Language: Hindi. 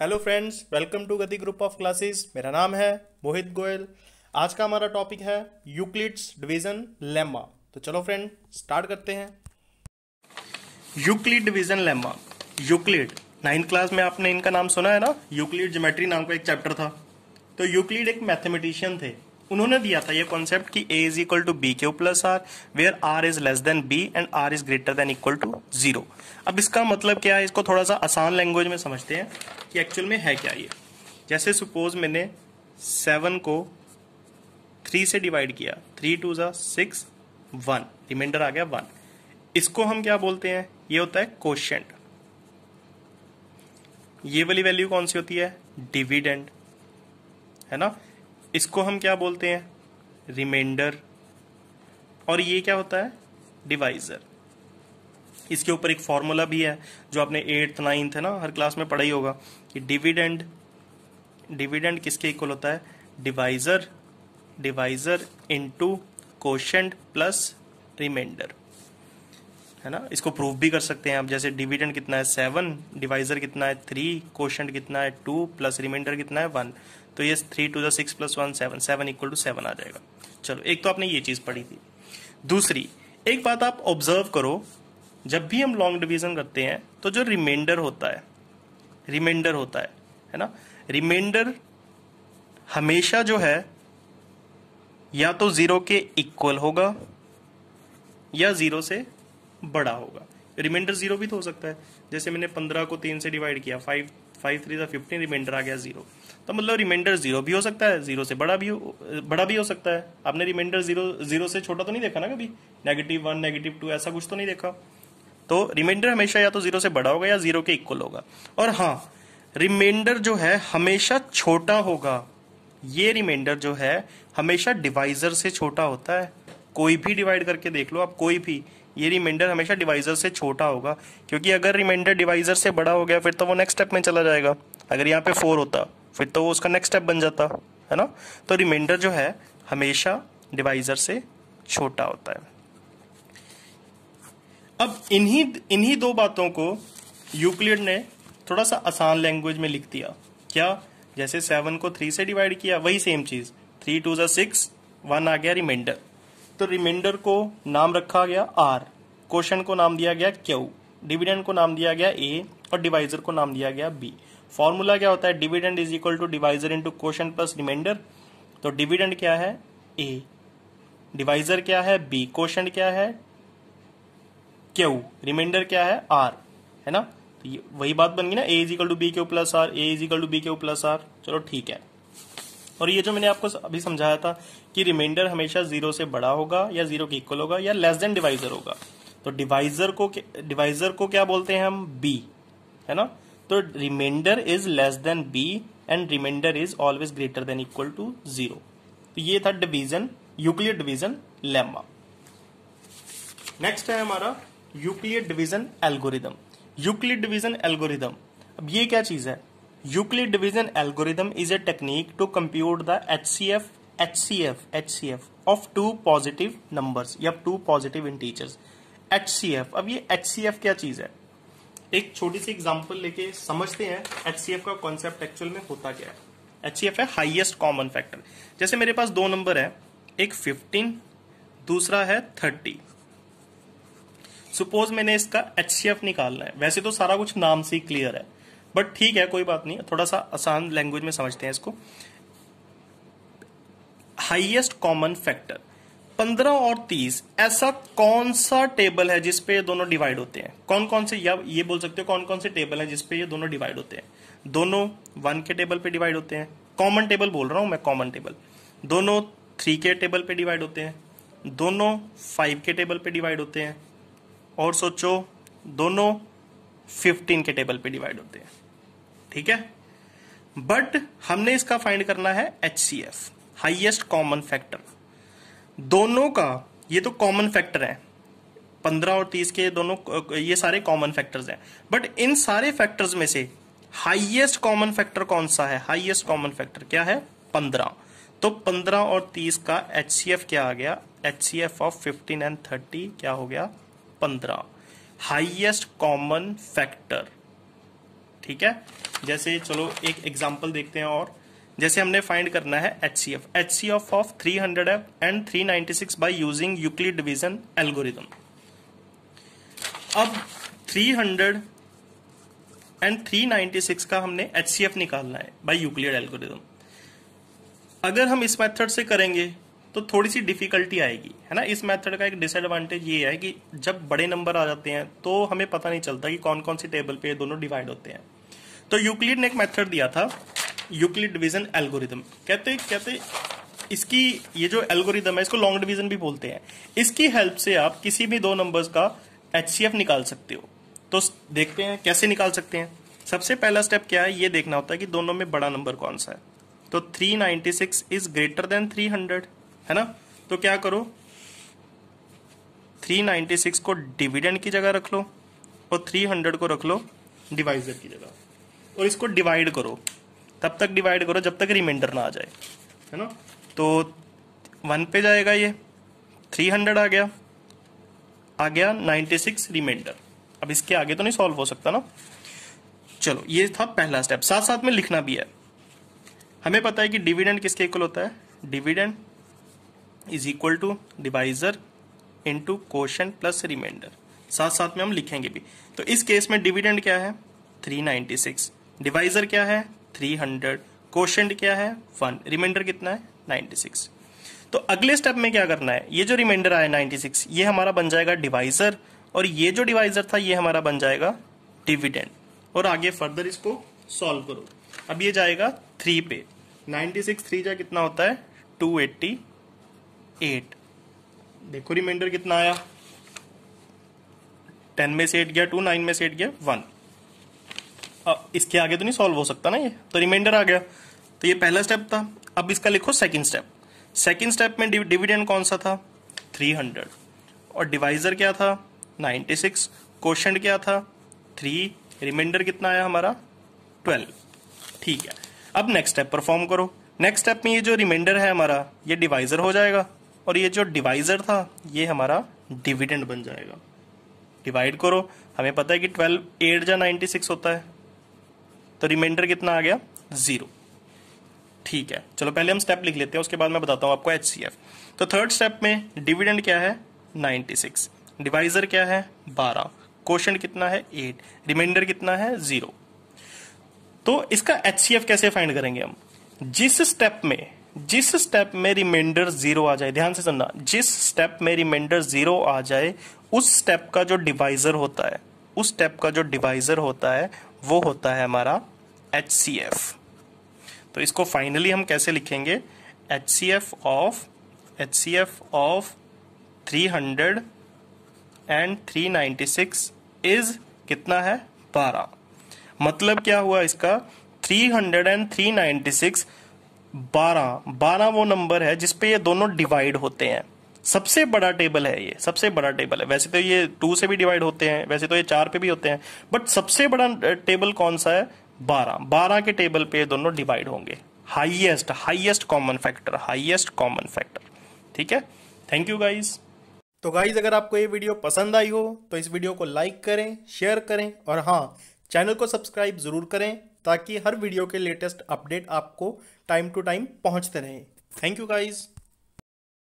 Hello friends welcome to Gati group of classes मेरा नाम है मोहित गोयल आज का हमारा टॉपिक है यूक्लिड्स डिवीजन लेम्मा तो चलो फ्रेंड स्टार्ट करते हैं Euclid division lemma Euclid ninth class में आपने इनका नाम सुना है ना यूक्लिड जोमेट्री नाम का एक चैप्टर था तो यूक्लिड एक मैथमेटिशियन थे उन्होंने दिया था ये कॉन्सेप्ट कि A is equal to B Q plus R where R is less than B and R is greater than equal to zero अब इसका मतलब क्या है इसको थोड़ा सा आसान लैंग्वेज में समझते हैं कि एक्चुअल में है क्या ये जैसे सपोज मैंने सेवन को थ्री से डिवाइड किया थ्री टू ज़ा सिक्स वन रिमाइंडर आ गया वन इसको हम क्या बोलते हैं ये होता है क्वेश्चन ये वाली वैल्यू कौन सी होती है डिविडेंड है ना इसको हम क्या बोलते हैं रिमाइंडर और ये क्या होता है डिवाइजर इसके ऊपर एक फॉर्मूला भी है जो आपने एट्थ नाइन्थ है ना हर क्लास में पढ़ा ही होगा कि डिविडेंड डिविडेंड किसके इक्वल होता है divisor divisor into quotient plus remainder है ना इसको प्रूव भी कर सकते हैं आप जैसे डिविडेंड कितना है सेवन डिवाइजर कितना है थ्री क्वेश्चन कितना है टू प्लस रिमाइंडर कितना है वन तो ये three two six plus one seven seven equal to seven आ जाएगा चलो एक तो आपने ये चीज पढ़ी थी दूसरी एक बात आप ऑब्जर्व करो जब भी हम लॉन्ग डिवीजन करते हैं तो जो रिमाइंडर होता है रिमाइंडर होता है है ना रिमाइंडर हमेशा जो है या तो जीरो के इक्वल होगा या जीरो से बड़ा होगा रिमाइंडर जीरो भी तो हो सकता है जैसे मैंने पंद्रह को तीन से डिवाइड किया फाइव फाइव थ्री था फिफ्टीन रिमाइंडर आ गया जीरो तो मतलब रिमाइंडर जीरो भी हो सकता है जीरो से बड़ा भी हो बड़ा भी हो सकता है आपने रिमाइंडर जीरो जीरो से छोटा तो नहीं देखा ना कभी नेगेटिव वन नेगेटिव टू ऐसा कुछ तो नहीं देखा तो रिमाइंडर हमेशा या तो जीरो से बड़ा होगा या जीरो के इक्वल होगा और हाँ रिमाइंडर जो है हमेशा छोटा होगा ये रिमाइंडर जो है हमेशा डिवाइजर से छोटा होता है कोई भी डिवाइड करके देख लो आप कोई भी ये रिमाइंडर हमेशा डिवाइजर से छोटा होगा क्योंकि अगर रिमाइंडर डिवाइजर से बड़ा हो गया फिर तो वो नेक्स्ट स्टेप में चला जाएगा अगर यहाँ पे फोर होता फिर तो वो उसका नेक्स्ट स्टेप बन जाता है ना तो रिमाइंडर जो है हमेशा डिवाइजर से छोटा होता है अब इन्हीं इन्हीं दो बातों को यूक्लिड ने थोड़ा सा आसान लैंग्वेज में लिख दिया क्या जैसे सेवन को थ्री से डिवाइड किया वही सेम चीज थ्री टू जिक्स सिक्स वन आ गया रिमाइंडर तो रिमाइंडर को नाम रखा गया आर क्वेश्चन को नाम दिया गया क्यू डिविडेंड को नाम दिया गया ए और डिवाइजर को नाम दिया गया बी फॉर्मूला क्या होता है dividend is equal to divisor to question plus remainder तो डिविडेंड क्या है ए डिवाइजर क्या है बी क्वेश्चन क्या है क्यू रिमाइंडर क्या है आर है ना तो वही बात बन गई ना A is equal to B Q plus R A is equal to B Q plus R चलो ठीक है और ये जो मैंने आपको अभी समझाया था कि रिमाइंडर हमेशा जीरो से बड़ा होगा या जीरो के इक्वल होगा या लेस देन डिवाइजर होगा तो डिवाइजर को डिवाइजर को क्या बोलते हैं हम बी है ना तो remainder is less than B and remainder is always greater than equal to zero तो ये था division Euclid division lemma next है हमारा Euclid division algorithm Euclid division algorithm अब ये क्या चीज है Euclid division algorithm is a technique to compute the HCF, HCF, HCF of two positive numbers. You have two positive integers. HCF. अब ये HCF क्या चीज है एक छोटी सी एग्जाम्पल लेके समझते हैं HCF का कॉन्सेप्ट एक्चुअल में होता क्या है HCF है हाईएस्ट कॉमन फैक्टर जैसे मेरे पास दो नंबर है एक 15 दूसरा है 30 सपोज मैंने इसका एच निकालना है वैसे तो सारा कुछ नाम से ही क्लियर है बट ठीक है कोई बात नहीं थोड़ा सा आसान लैंग्वेज में समझते हैं इसको हाईएस्ट कॉमन फैक्टर पंद्रह और तीस ऐसा कौन सा टेबल है जिसपे ये दोनों डिवाइड होते हैं कौन कौन से या ये बोल सकते हो कौन कौन से टेबल है जिसपे ये दोनों डिवाइड होते हैं दोनों वन के टेबल पे डिवाइड होते हैं कॉमन टेबल बोल रहा हूं मैं कॉमन टेबल दोनों थ्री के टेबल पे डिवाइड होते हैं दोनों फाइव के टेबल पे डिवाइड होते हैं और सोचो दोनों फिफ्टीन के टेबल पे डिवाइड होते हैं ठीक है बट हमने इसका फाइंड करना है H C F highest common factor दोनों का ये तो कॉमन फैक्टर है पंद्रह और तीस के दोनों ये सारे कॉमन फैक्टर्स हैं बट इन सारे फैक्टर्स में से हाइएस्ट कॉमन फैक्टर कौन सा है हाइएस्ट कॉमन फैक्टर क्या है पंद्रह तो पंद्रह और तीस का एच सी एफ क्या आ गया H of fifteen and thirty क्या हो गया पंद्रह हाइएस्ट कॉमन फैक्टर ठीक है जैसे चलो एक एग्जाम्पल देखते हैं और जैसे हमने फाइंड करना है H C F H C F of three hundred F and three ninety six by using Euclid division algorithm अब three hundred and three ninety six का हमने एच सी एफ निकालना है बाई यूक्लिड एल्गोरिदम अगर हम इस मेथड से करेंगे तो थोड़ी सी डिफिकल्टी आएगी है ना इस मेथड का एक डिसएडवांटेज ये है कि जब बड़े नंबर आ जाते हैं तो हमें पता नहीं चलता कि कौन कौन सी टेबल पे दोनों डिवाइड होते हैं तो यूक्लिड ने एक मेथड दिया था यूक्लिड डिवीजन एल्गोरिदम कहते कहते इसकी ये जो एल्गोरिदम है इसको लॉन्ग डिवीजन भी बोलते हैं इसकी हेल्प से आप किसी भी दो नंबर्स का एच निकाल सकते हो तो देखते हैं कैसे निकाल सकते हैं सबसे पहला स्टेप क्या है ये देखना होता है कि दोनों में बड़ा नंबर कौन सा है तो 396 इज ग्रेटर देन 300 है ना तो क्या करो 396 को डिविडेंड की जगह रख लो और 300 को रख लो डिवाइजर की जगह और इसको डिवाइड करो तब तक डिवाइड करो जब तक रिमाइंडर ना आ जाए है ना तो वन पे जाएगा ये थ्री हंड्रेड आ गया आ गया नाइन्टी सिक्स रिमाइंडर अब इसके आगे तो नहीं सॉल्व हो सकता ना चलो ये था पहला स्टेप साथ साथ में लिखना भी है हमें पता है कि डिविडेंड किसके इक्वल होता है dividend is equal to divisor to question plus remainder साथ साथ में हम लिखेंगे भी तो इस केस में डिविडेंड क्या है 396 डिवाइजर क्या है 300 क्वेश्चन क्या है वन रिमाइंडर कितना है 96 तो अगले स्टेप में क्या करना है ये जो रिमाइंडर आया 96 ये हमारा बन जाएगा डिवाइजर और ये जो डिवाइजर था ये हमारा बन जाएगा डिविडेंड और आगे फर्दर इसको सॉल्व करो अब ये जाएगा थ्री पे 96 सिक्स थ्री जा कितना होता है 288 देखो रिमाइंडर कितना आया 10 में से 8 गया 2 9 में से 8 गया 1 इसके आगे तो नहीं सॉल्व हो सकता ना ये तो रिमाइंडर आ गया तो ये पहला स्टेप था अब इसका लिखो सेकंड स्टेप सेकंड स्टेप में डिविडेंड कौन सा था 300 और डिवाइजर क्या था 96 सिक्स क्वेश्चन क्या था थ्री रिमाइंडर कितना आया हमारा 12 ठीक है अब नेक्स्ट स्टेप परफॉर्म करो नेक्स्ट स्टेप में ये जो रिमाइंडर है हमारा ये डिवाइजर हो जाएगा और ये जो डिवाइजर था ये हमारा डिविडेंड बन जाएगा डिवाइड करो हमें पता है कि 12 एट या 96 होता है तो रिमाइंडर कितना आ गया जीरो ठीक है चलो पहले हम स्टेप लिख लेते हैं उसके बाद मैं बताता हूं आपको एच तो थर्ड स्टेप में डिविडेंड क्या है सिक्स डिवाइजर क्या है बारह क्वेश्चन कितना है एट रिमाइंडर कितना है जीरो तो इसका एच कैसे फाइंड करेंगे हम जिस स्टेप में जिस स्टेप में रिमाइंडर जीरो आ जाए ध्यान से सुनना जिस स्टेप में रिमाइंडर जीरो आ जाए उस स्टेप का जो डिवाइजर होता है उस स्टेप का जो डिवाइजर होता है वो होता है हमारा एच सी एफ तो इसको फाइनली हम कैसे लिखेंगे H C F of H C F of three hundred and three ninety six is कितना है बारह मतलब क्या हुआ इसका three hundred and three ninety six बारह बारह वो नंबर है जिसपे ये दोनों डिवाइड होते हैं सबसे बड़ा टेबल है ये सबसे बड़ा टेबल है वैसे तो ये टू से भी डिवाइड होते हैं वैसे तो ये चार पे भी होते हैं बट सबसे बड़ा टेबल कौन सा है बारह बारह के टेबल पे दोनों डिवाइड होंगे highest highest common factor highest common factor ठीक है थैंक यू गाइज तो गाइज अगर आपको ये वीडियो पसंद आई हो तो इस वीडियो को लाइक करें शेयर करें और हाँ चैनल को सब्सक्राइब ज़रूर करें ताकि हर वीडियो के लेटेस्ट अपडेट आपको टाइम टू टाइम पहुंचते रहें थैंक यू गाइज़